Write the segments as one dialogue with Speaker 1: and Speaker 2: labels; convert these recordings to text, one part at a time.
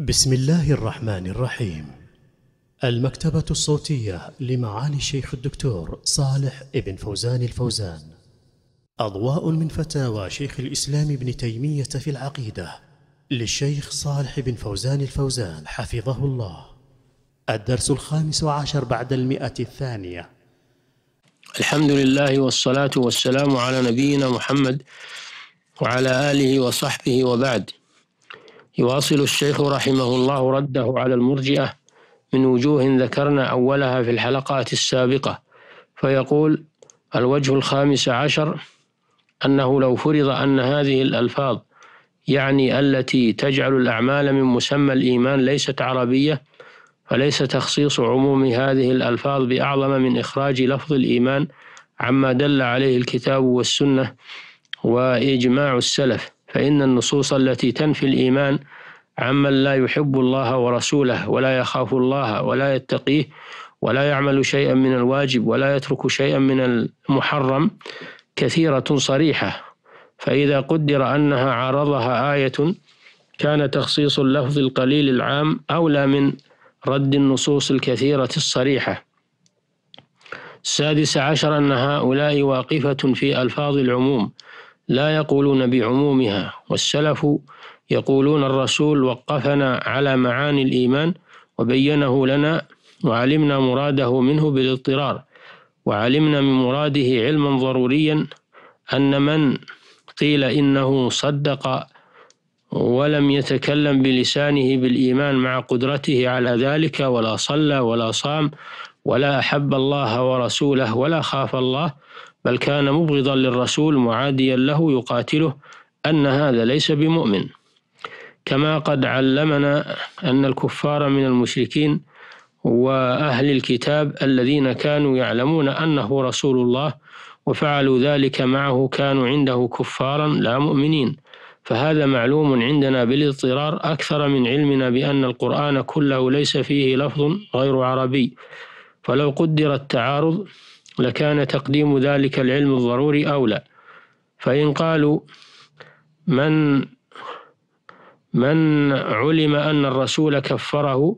Speaker 1: بسم الله الرحمن الرحيم المكتبة الصوتية لمعالي الشيخ الدكتور صالح ابن فوزان الفوزان أضواء من فتاوى شيخ الإسلام ابن تيمية في العقيدة للشيخ صالح بن فوزان الفوزان حفظه الله الدرس الخامس عشر بعد المئة الثانية الحمد لله والصلاة والسلام على نبينا محمد وعلى آله وصحبه وبعد يواصل الشيخ رحمه الله رده على المرجئة من وجوه ذكرنا أولها في الحلقات السابقة فيقول الوجه الخامس عشر أنه لو فرض أن هذه الألفاظ يعني التي تجعل الأعمال من مسمى الإيمان ليست عربية فليس تخصيص عموم هذه الألفاظ بأعظم من إخراج لفظ الإيمان عما دل عليه الكتاب والسنة وإجماع السلف فإن النصوص التي تنفي الإيمان عمن لا يحب الله ورسوله ولا يخاف الله ولا يتقيه ولا يعمل شيئا من الواجب ولا يترك شيئا من المحرم كثيرة صريحة فإذا قدر أنها عارضها آية كان تخصيص اللفظ القليل العام أولى من رد النصوص الكثيرة الصريحة السادس عشر أن هؤلاء واقفة في ألفاظ العموم لا يقولون بعمومها والسلف يقولون الرسول وقفنا على معاني الإيمان وبينه لنا وعلمنا مراده منه بالاضطرار وعلمنا من مراده علما ضروريا أن من قيل إنه صدق ولم يتكلم بلسانه بالإيمان مع قدرته على ذلك ولا صلى ولا صام ولا أحب الله ورسوله ولا خاف الله بل كان مبغضا للرسول معاديا له يقاتله أن هذا ليس بمؤمن كما قد علمنا أن الكفار من المشركين وأهل الكتاب الذين كانوا يعلمون أنه رسول الله وفعلوا ذلك معه كانوا عنده كفارا لا مؤمنين فهذا معلوم عندنا بالاضطرار أكثر من علمنا بأن القرآن كله ليس فيه لفظ غير عربي فلو قدر التعارض لكان تقديم ذلك العلم الضروري أولى فإن قالوا من من علم أن الرسول كفره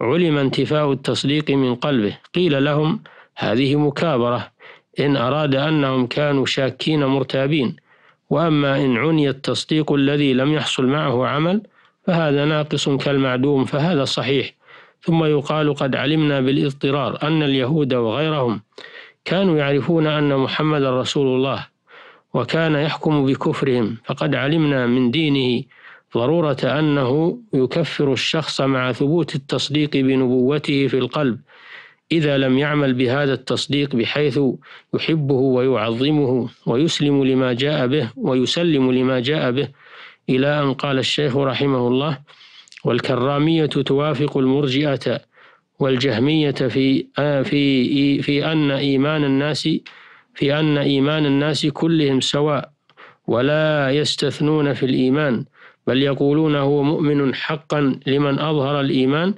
Speaker 1: علم انتفاء التصديق من قلبه قيل لهم هذه مكابرة إن أراد أنهم كانوا شاكين مرتابين وأما إن عني التصديق الذي لم يحصل معه عمل فهذا ناقص كالمعدوم فهذا صحيح ثم يقال قد علمنا بالاضطرار أن اليهود وغيرهم كانوا يعرفون أن محمد رسول الله وكان يحكم بكفرهم فقد علمنا من دينه ضرورة أنه يكفر الشخص مع ثبوت التصديق بنبوته في القلب إذا لم يعمل بهذا التصديق بحيث يحبه ويعظمه ويسلم لما جاء به ويسلم لما جاء به إلى أن قال الشيخ رحمه الله والكرامية توافق المرجئة والجهمية في آه، في في أن إيمان الناس في أن إيمان الناس كلهم سواء ولا يستثنون في الإيمان بل يقولون هو مؤمن حقا لمن أظهر الإيمان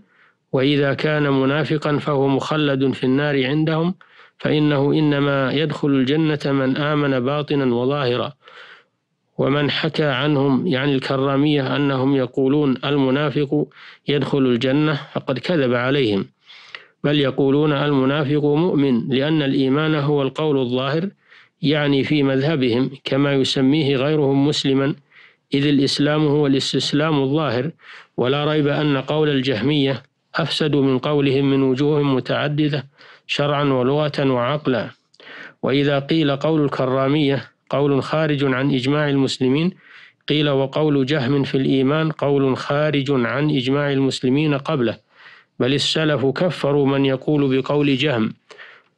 Speaker 1: وإذا كان منافقا فهو مخلد في النار عندهم فإنه إنما يدخل الجنة من آمن باطنا وظاهرا ومن حكى عنهم يعني الكرامية أنهم يقولون المنافق يدخل الجنة فقد كذب عليهم بل يقولون المنافق مؤمن لأن الإيمان هو القول الظاهر يعني في مذهبهم كما يسميه غيرهم مسلما إذ الإسلام هو الاستسلام الظاهر ولا ريب أن قول الجهمية أفسد من قولهم من وجوه متعددة شرعا ولغة وعقلا وإذا قيل قول الكرامية قول خارج عن إجماع المسلمين قيل وقول جهم في الإيمان قول خارج عن إجماع المسلمين قبله بل السلف كفروا من يقول بقول جهم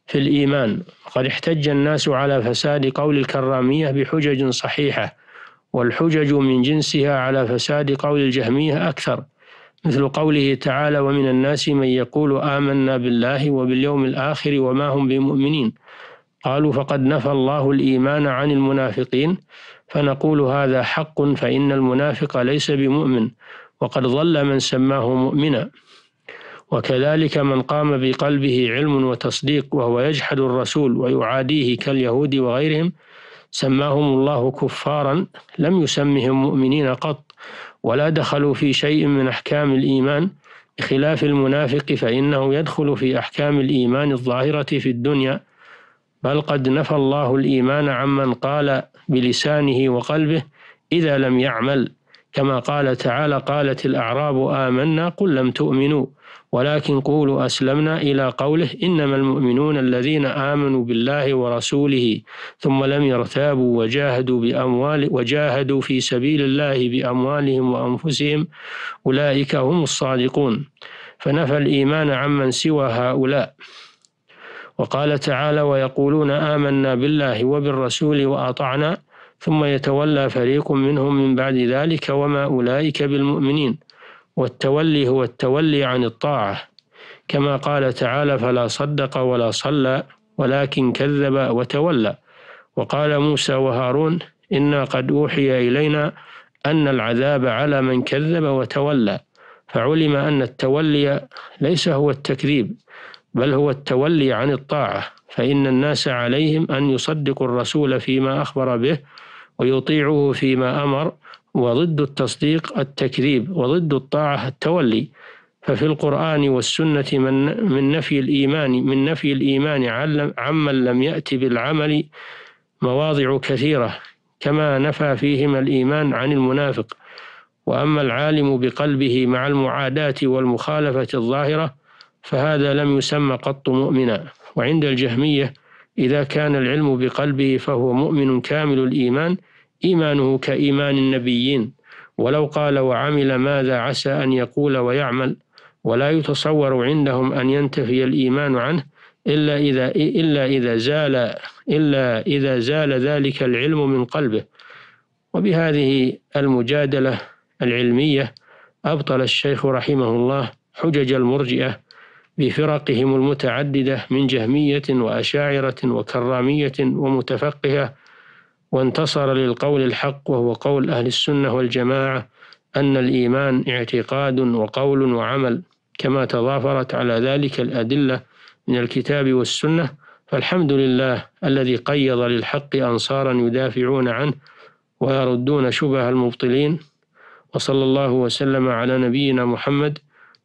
Speaker 1: في الإيمان وقد احتج الناس على فساد قول الكرامية بحجج صحيحة والحجج من جنسها على فساد قول الجهمية أكثر مثل قوله تعالى ومن الناس من يقول آمنا بالله وباليوم الآخر وما هم بمؤمنين قالوا فقد نفى الله الإيمان عن المنافقين فنقول هذا حق فإن المنافق ليس بمؤمن وقد ضل من سماه مؤمنا وكذلك من قام بقلبه علم وتصديق وهو يجحد الرسول ويعاديه كاليهود وغيرهم سماهم الله كفارا لم يسمهم مؤمنين قط ولا دخلوا في شيء من أحكام الإيمان بخلاف المنافق فإنه يدخل في أحكام الإيمان الظاهرة في الدنيا بل قد نفى الله الإيمان عمن قال بلسانه وقلبه إذا لم يعمل كما قال تعالى قالت الأعراب آمنا قل لم تؤمنوا ولكن قولوا أسلمنا إلى قوله إنما المؤمنون الذين آمنوا بالله ورسوله ثم لم يرتابوا وجاهدوا بأموال وجاهدوا في سبيل الله بأموالهم وأنفسهم أولئك هم الصادقون فنفى الإيمان عمن سوى هؤلاء وقال تعالى ويقولون آمنا بالله وبالرسول وأطعنا ثم يتولى فريق منهم من بعد ذلك وما أولئك بالمؤمنين والتولي هو التولي عن الطاعة كما قال تعالى فلا صدق ولا صلى ولكن كذب وتولى وقال موسى وهارون إنا قد أوحي إلينا أن العذاب على من كذب وتولى فعلم أن التولي ليس هو التكذيب بل هو التولي عن الطاعة فإن الناس عليهم أن يصدقوا الرسول فيما أخبر به ويطيعوه فيما أمر وضد التصديق التكذيب وضد الطاعة التولي ففي القرآن والسنة من من نفي الإيمان من نفي الإيمان عمن لم يأت بالعمل مواضع كثيرة كما نفى فيهما الإيمان عن المنافق وأما العالم بقلبه مع المعاداة والمخالفة الظاهرة فهذا لم يسمى قط مؤمنا وعند الجهمية إذا كان العلم بقلبه فهو مؤمن كامل الإيمان إيمانه كإيمان النبيين ولو قال وعمل ماذا عسى أن يقول ويعمل ولا يتصور عندهم أن ينتفي الإيمان عنه إلا إذا إلا إذا زال إلا إذا زال ذلك العلم من قلبه وبهذه المجادلة العلمية أبطل الشيخ رحمه الله حجج المرجئة بفرقهم المتعددة من جهمية وأشاعرة وكرامية ومتفقهة وانتصر للقول الحق وهو قول أهل السنة والجماعة أن الإيمان اعتقاد وقول وعمل كما تضافرت على ذلك الأدلة من الكتاب والسنة فالحمد لله الذي قيض للحق أنصارا يدافعون عنه ويردون شبه المبطلين وصلى الله وسلم على نبينا محمد